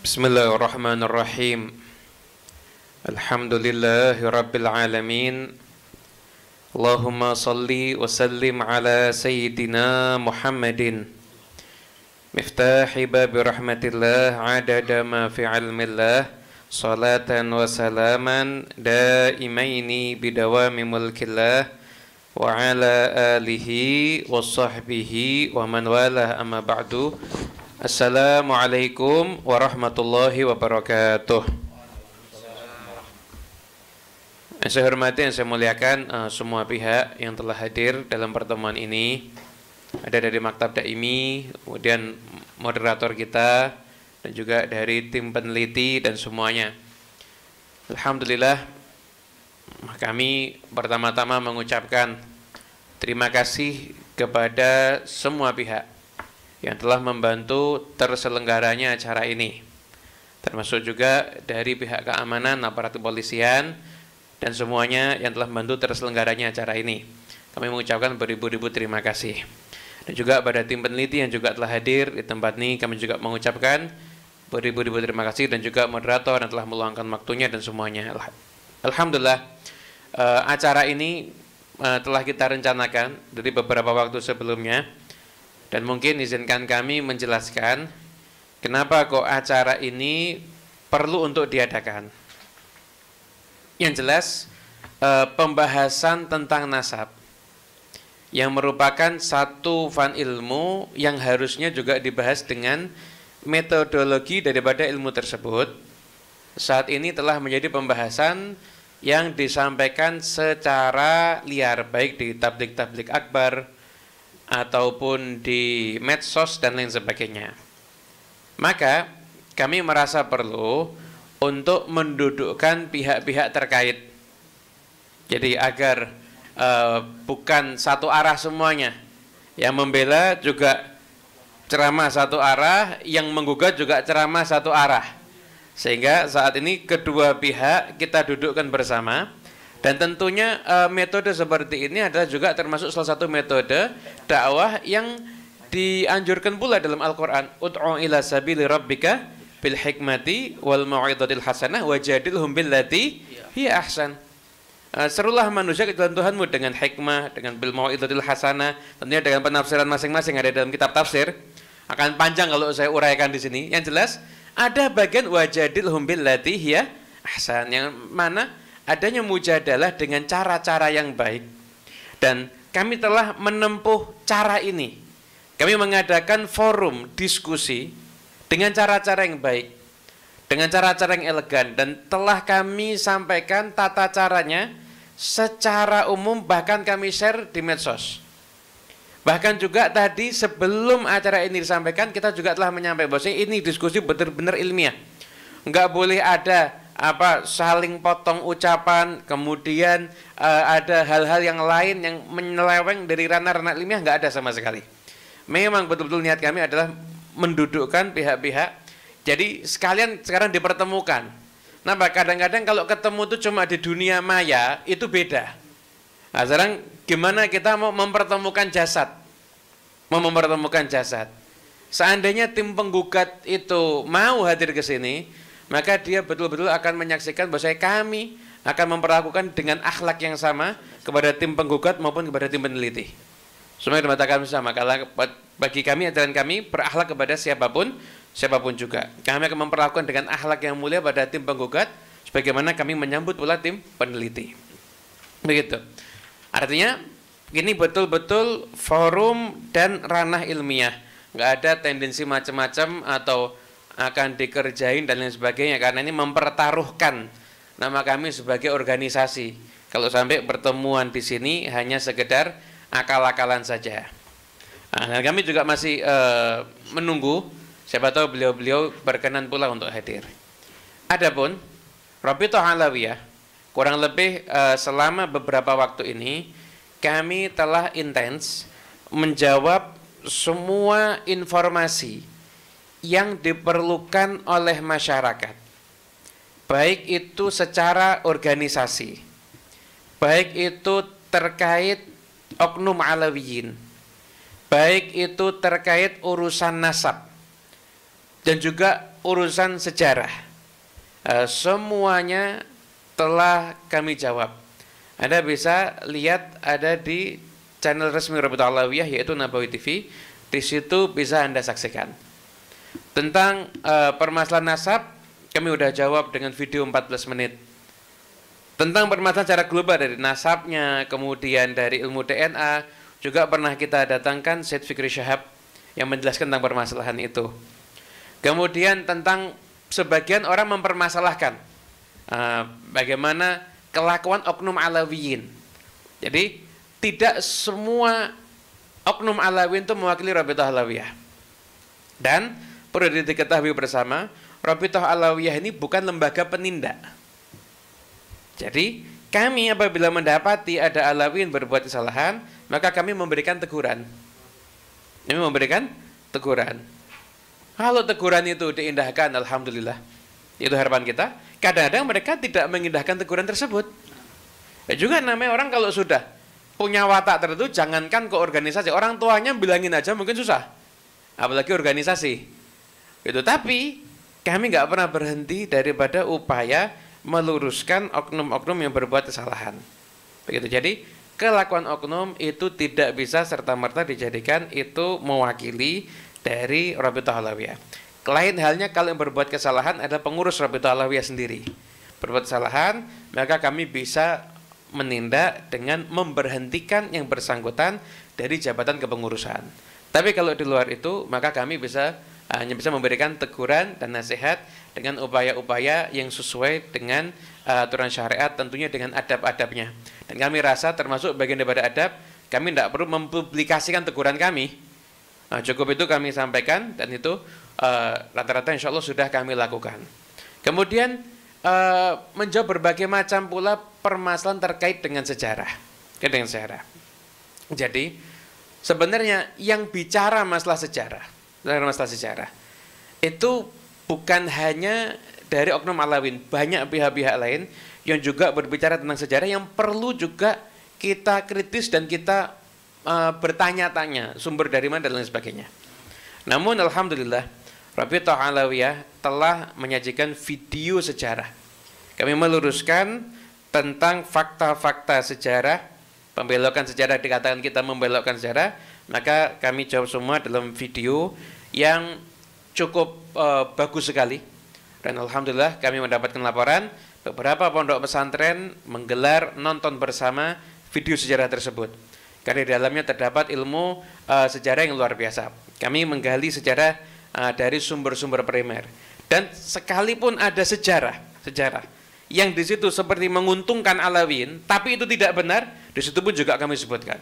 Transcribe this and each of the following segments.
Bismillahirrahmanirrahim. Alhamdulillahi rabbil alamin. Allahumma salli wa sallim ala sayyidina Muhammadin. Miftahi babi rahmatillah adada ma fi Salatan wa salaman daimaini bidawami mulkillah wa ala alihi wa sahbihi wa man walah amma ba'du. Assalamualaikum warahmatullahi wabarakatuh. Yang saya hormati dan saya muliakan uh, semua pihak yang telah hadir dalam pertemuan ini. Ada dari Maktab Daimi, kemudian moderator kita dan juga dari tim peneliti dan semuanya. Alhamdulillah kami pertama-tama mengucapkan terima kasih kepada semua pihak yang telah membantu terselenggaranya acara ini. Termasuk juga dari pihak keamanan, aparat kepolisian, dan semuanya yang telah membantu terselenggaranya acara ini. Kami mengucapkan beribu-ribu terima kasih. Dan juga pada tim peneliti yang juga telah hadir di tempat ini, kami juga mengucapkan beribu-ribu terima kasih dan juga moderator yang telah meluangkan waktunya dan semuanya. Alhamdulillah, eh, acara ini eh, telah kita rencanakan dari beberapa waktu sebelumnya dan mungkin izinkan kami menjelaskan kenapa kok acara ini perlu untuk diadakan. Yang jelas, e, pembahasan tentang nasab yang merupakan satu fan ilmu yang harusnya juga dibahas dengan metodologi daripada ilmu tersebut saat ini telah menjadi pembahasan yang disampaikan secara liar baik di tablik-tablik akbar, ataupun di medsos dan lain sebagainya. Maka kami merasa perlu untuk mendudukkan pihak-pihak terkait. Jadi agar uh, bukan satu arah semuanya. Yang membela juga ceramah satu arah, yang menggugat juga ceramah satu arah. Sehingga saat ini kedua pihak kita dudukkan bersama dan tentunya uh, metode seperti ini adalah juga termasuk salah satu metode dakwah yang dianjurkan pula dalam Al-Qur'an. Ud'u ila sabili rabbika bil hikmati wal mau'izatil hasanah wajadilhum billati hiya ahsan. Uh, serulah manusia ke jalan Tuhanmu dengan hikmah, dengan bil mau'izatil hasanah, tentunya dengan penafsiran masing-masing ada dalam kitab tafsir. Akan panjang kalau saya uraikan di sini. Yang jelas ada bagian wajadilhum billati hiya ahsan yang mana adanya mujadalah dengan cara-cara yang baik dan kami telah menempuh cara ini. Kami mengadakan forum diskusi dengan cara-cara yang baik, dengan cara-cara yang elegan dan telah kami sampaikan tata caranya secara umum bahkan kami share di medsos. Bahkan juga tadi sebelum acara ini disampaikan kita juga telah menyampaikan bahwa ini diskusi benar-benar ilmiah. Enggak boleh ada apa saling potong ucapan kemudian uh, ada hal-hal yang lain yang menyeleweng dari ranah-ranah ilmiah nggak ada sama sekali memang betul-betul niat kami adalah mendudukkan pihak-pihak jadi sekalian sekarang dipertemukan nah kadang-kadang kalau ketemu itu cuma di dunia maya itu beda nah sekarang gimana kita mau mempertemukan jasad mau mempertemukan jasad seandainya tim penggugat itu mau hadir ke sini maka dia betul-betul akan menyaksikan bahwa saya kami akan memperlakukan dengan akhlak yang sama kepada tim penggugat maupun kepada tim peneliti. Semuanya dinyatakan sama. Kalau bagi kami aturan kami berakhlak kepada siapapun, siapapun juga. Kami akan memperlakukan dengan akhlak yang mulia pada tim penggugat, sebagaimana kami menyambut pula tim peneliti. Begitu. Artinya ini betul-betul forum dan ranah ilmiah. Nggak ada tendensi macam-macam atau akan dikerjain dan lain sebagainya karena ini mempertaruhkan nama kami sebagai organisasi. Kalau sampai pertemuan di sini hanya sekedar akal-akalan saja. Nah, dan kami juga masih uh, menunggu siapa tahu beliau-beliau berkenan pula untuk hadir. Adapun Rabito Halawiyah kurang lebih uh, selama beberapa waktu ini kami telah intens menjawab semua informasi yang diperlukan oleh masyarakat, baik itu secara organisasi, baik itu terkait oknum alawiyin, baik itu terkait urusan nasab, dan juga urusan sejarah. Eh, semuanya telah kami jawab. Anda bisa lihat ada di channel resmi Republik Alawiyah yaitu Nabawi TV. Di situ bisa Anda saksikan. Tentang uh, permasalahan nasab kami sudah jawab dengan video 14 menit. Tentang permasalahan secara global dari nasabnya, kemudian dari ilmu DNA, juga pernah kita datangkan Syed Fikri Syahab yang menjelaskan tentang permasalahan itu. Kemudian tentang sebagian orang mempermasalahkan uh, bagaimana kelakuan oknum alawiyin. Jadi tidak semua oknum alawiyin itu mewakili Rabitah Alawiyah. Dan Perlu diketahui bersama, Rabitah Alawiyah ini bukan lembaga penindak. Jadi, kami apabila mendapati ada alawin berbuat kesalahan, maka kami memberikan teguran. Kami memberikan teguran. Kalau teguran itu diindahkan, Alhamdulillah. Itu harapan kita. Kadang-kadang mereka tidak mengindahkan teguran tersebut. Ya juga namanya orang kalau sudah punya watak tertentu, jangankan ke organisasi. Orang tuanya bilangin aja mungkin susah. Apalagi organisasi. Itu Tapi kami nggak pernah berhenti daripada upaya meluruskan oknum-oknum yang berbuat kesalahan. Begitu. Jadi kelakuan oknum itu tidak bisa serta merta dijadikan itu mewakili dari Rabitah Alawiyah. Lain halnya kalau yang berbuat kesalahan adalah pengurus Rabitah Alawiyah sendiri. Berbuat kesalahan, maka kami bisa menindak dengan memberhentikan yang bersangkutan dari jabatan kepengurusan. Tapi kalau di luar itu, maka kami bisa hanya bisa memberikan teguran dan nasihat dengan upaya-upaya yang sesuai dengan uh, aturan syariat tentunya dengan adab-adabnya dan kami rasa termasuk bagian daripada adab kami tidak perlu mempublikasikan teguran kami nah, cukup itu kami sampaikan dan itu eh, rata-rata uh, insya Allah sudah kami lakukan kemudian uh, menjawab berbagai macam pula permasalahan terkait dengan sejarah dengan sejarah jadi sebenarnya yang bicara masalah sejarah Mas Sejarah itu bukan hanya dari oknum alawin, banyak pihak-pihak lain yang juga berbicara tentang sejarah yang perlu juga kita kritis dan kita uh, e, bertanya-tanya sumber dari mana dan lain sebagainya. Namun alhamdulillah Rabi Alawiyah telah menyajikan video sejarah. Kami meluruskan tentang fakta-fakta sejarah, pembelokan sejarah dikatakan kita membelokkan sejarah maka kami jawab semua dalam video yang cukup uh, bagus sekali. Dan alhamdulillah kami mendapatkan laporan beberapa pondok pesantren menggelar nonton bersama video sejarah tersebut. Karena di dalamnya terdapat ilmu uh, sejarah yang luar biasa. Kami menggali sejarah uh, dari sumber-sumber primer. Dan sekalipun ada sejarah, sejarah yang di situ seperti menguntungkan Alawin, tapi itu tidak benar, di situ pun juga kami sebutkan.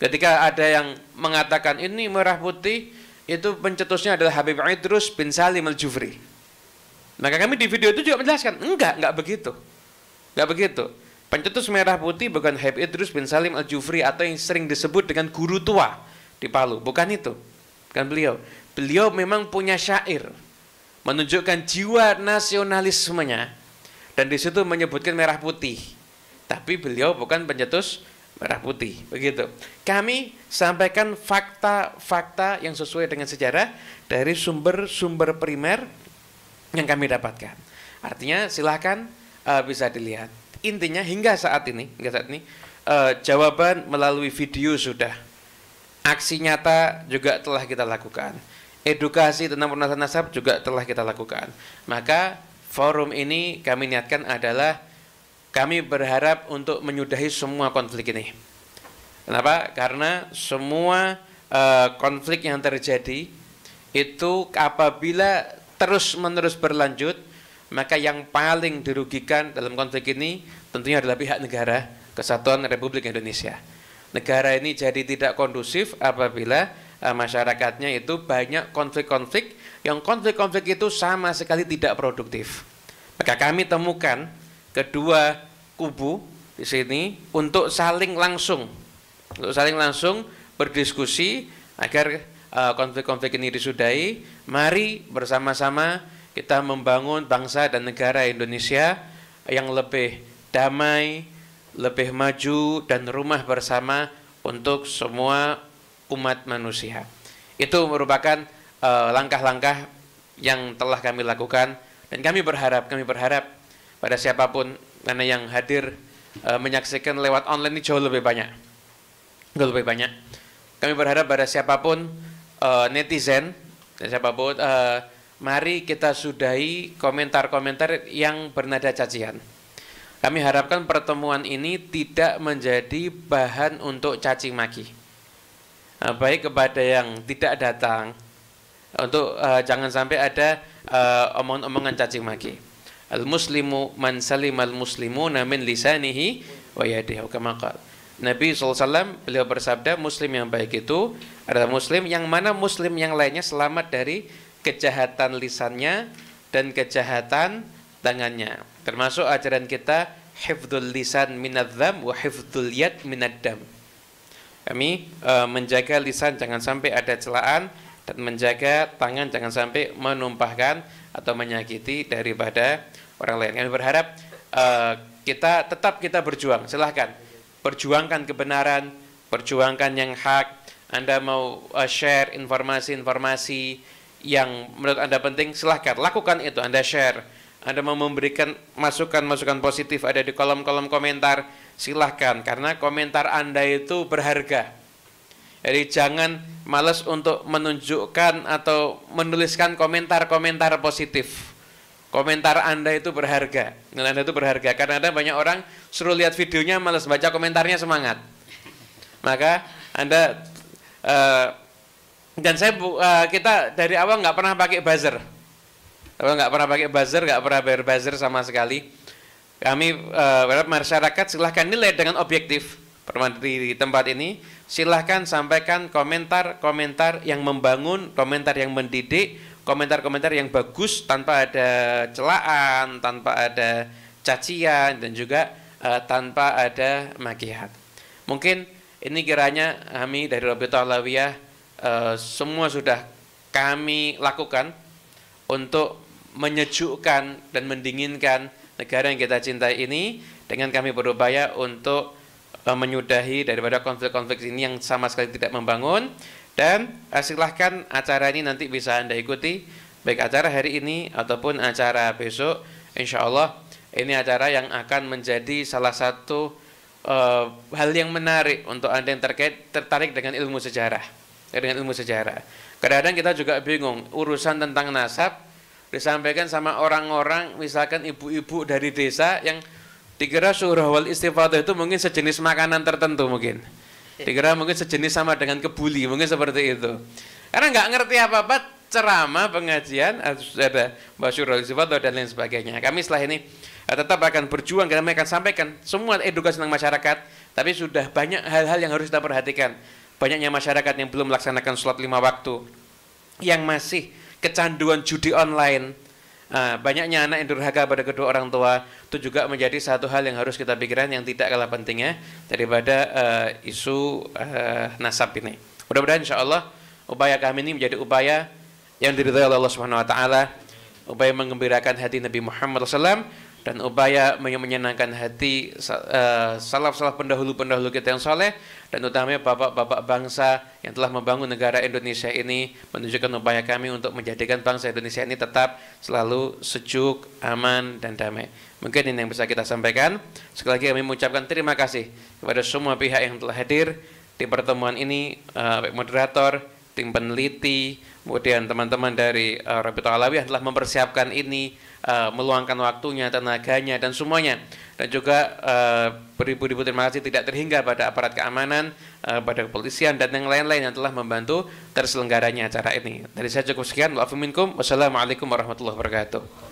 Ketika ada yang mengatakan ini merah putih, itu pencetusnya adalah Habib Idrus bin Salim Al-Jufri. Maka kami di video itu juga menjelaskan, enggak, enggak begitu. Enggak begitu. Pencetus merah putih bukan Habib Idrus bin Salim Al-Jufri atau yang sering disebut dengan guru tua di Palu. Bukan itu. Bukan beliau. Beliau memang punya syair. Menunjukkan jiwa nasionalismenya. Dan di situ menyebutkan merah putih. Tapi beliau bukan pencetus merah putih. Begitu. Kami sampaikan fakta-fakta yang sesuai dengan sejarah dari sumber-sumber primer yang kami dapatkan. Artinya silahkan uh, bisa dilihat. Intinya hingga saat ini, hingga saat ini uh, jawaban melalui video sudah. Aksi nyata juga telah kita lakukan. Edukasi tentang penasaran nasab juga telah kita lakukan. Maka forum ini kami niatkan adalah kami berharap untuk menyudahi semua konflik ini. Kenapa? Karena semua uh, konflik yang terjadi itu apabila terus-menerus berlanjut, maka yang paling dirugikan dalam konflik ini tentunya adalah pihak negara Kesatuan Republik Indonesia. Negara ini jadi tidak kondusif apabila uh, masyarakatnya itu banyak konflik-konflik yang konflik-konflik itu sama sekali tidak produktif. Maka kami temukan kedua kubu di sini untuk saling langsung untuk saling langsung berdiskusi agar eh, konflik-konflik ini disudahi. Mari bersama-sama kita membangun bangsa dan negara Indonesia yang lebih damai, lebih maju dan rumah bersama untuk semua umat manusia. Itu merupakan eh, langkah-langkah uh, yang telah kami lakukan dan kami berharap kami berharap pada siapapun karena yang hadir e, menyaksikan lewat online ini jauh lebih banyak jauh lebih banyak kami berharap pada siapapun e, netizen dan siapapun e, mari kita sudahi komentar-komentar yang bernada cacian kami harapkan pertemuan ini tidak menjadi bahan untuk cacing maki e, baik kepada yang tidak datang untuk uh, jangan sampai ada uh, omong omongan cacing maki Al-muslimu man al muslimuna min lisanihi wa yadihi kama qala. Nabi SAW beliau bersabda muslim yang baik itu adalah muslim yang mana muslim yang lainnya selamat dari kejahatan lisannya dan kejahatan tangannya. Termasuk ajaran kita hifdzul lisan minadzam wa hifdzul yad minaddam. Kami e, menjaga lisan jangan sampai ada celaan dan menjaga tangan jangan sampai menumpahkan atau menyakiti daripada orang lain. Kami berharap uh, kita tetap kita berjuang. Silahkan perjuangkan kebenaran, perjuangkan yang hak. Anda mau uh, share informasi-informasi yang menurut Anda penting, silahkan lakukan itu. Anda share. Anda mau memberikan masukan-masukan positif ada di kolom-kolom komentar, silahkan. Karena komentar Anda itu berharga. Jadi jangan malas untuk menunjukkan atau menuliskan komentar-komentar positif. Komentar Anda itu berharga. Nilai Anda itu berharga. Karena ada banyak orang suruh lihat videonya, males baca komentarnya semangat. Maka Anda uh, dan saya uh, kita dari awal nggak pernah pakai buzzer. Kalau nggak pernah pakai buzzer, nggak pernah bayar buzzer sama sekali. Kami uh, masyarakat silahkan nilai dengan objektif di tempat ini silahkan sampaikan komentar-komentar yang membangun, komentar yang mendidik, komentar-komentar yang bagus tanpa ada celaan, tanpa ada cacian dan juga uh, tanpa ada makihat. Mungkin ini kiranya kami dari Rabita Alawiyah uh, eh, semua sudah kami lakukan untuk menyejukkan dan mendinginkan negara yang kita cintai ini dengan kami berupaya untuk eh, menyudahi daripada konflik-konflik ini yang sama sekali tidak membangun dan eh, silahkan acara ini nanti bisa Anda ikuti baik acara hari ini ataupun acara besok. Insya Allah ini acara yang akan menjadi salah satu uh, hal yang menarik untuk Anda yang terkait tertarik dengan ilmu sejarah. Dengan ilmu sejarah. Kadang-kadang kita juga bingung urusan tentang nasab disampaikan sama orang-orang misalkan ibu-ibu dari desa yang dikira surah wal istifadah itu mungkin sejenis makanan tertentu mungkin Dikira mungkin sejenis sama dengan kebuli, mungkin seperti itu. Karena nggak ngerti apa-apa ceramah, pengajian, ada basyurul sifat dan lain sebagainya. Kami setelah ini eh, tetap akan berjuang, kami akan sampaikan semua edukasi tentang masyarakat, tapi sudah banyak hal-hal yang harus kita perhatikan. Banyaknya masyarakat yang belum melaksanakan sholat lima waktu, yang masih kecanduan judi online, uh, banyaknya anak yang durhaka pada kedua orang tua itu juga menjadi satu hal yang harus kita pikirkan yang tidak kalah pentingnya daripada uh, isu uh, nasab ini. Mudah-mudahan insya Allah upaya kami ini menjadi upaya yang diridhai oleh Allah Subhanahu Wa Taala, upaya menggembirakan hati Nabi Muhammad SAW dan upaya menyenangkan hati eh, salaf-salaf pendahulu-pendahulu kita yang soleh dan utamanya bapak-bapak bangsa yang telah membangun negara Indonesia ini menunjukkan upaya kami untuk menjadikan bangsa Indonesia ini tetap selalu sejuk, aman, dan damai. Mungkin ini yang bisa kita sampaikan. Sekali lagi kami mengucapkan terima kasih kepada semua pihak yang telah hadir di pertemuan ini, eh, baik moderator, tim peneliti, kemudian teman-teman dari uh, eh, Rabito Alawi yang telah mempersiapkan ini, uh, meluangkan waktunya, tenaganya dan semuanya. Dan juga uh, beribu-ribu terima kasih tidak terhingga pada aparat keamanan, uh, pada kepolisian dan yang lain-lain yang telah membantu terselenggaranya acara ini. Dari saya cukup sekian. Wassalamualaikum warahmatullahi wabarakatuh.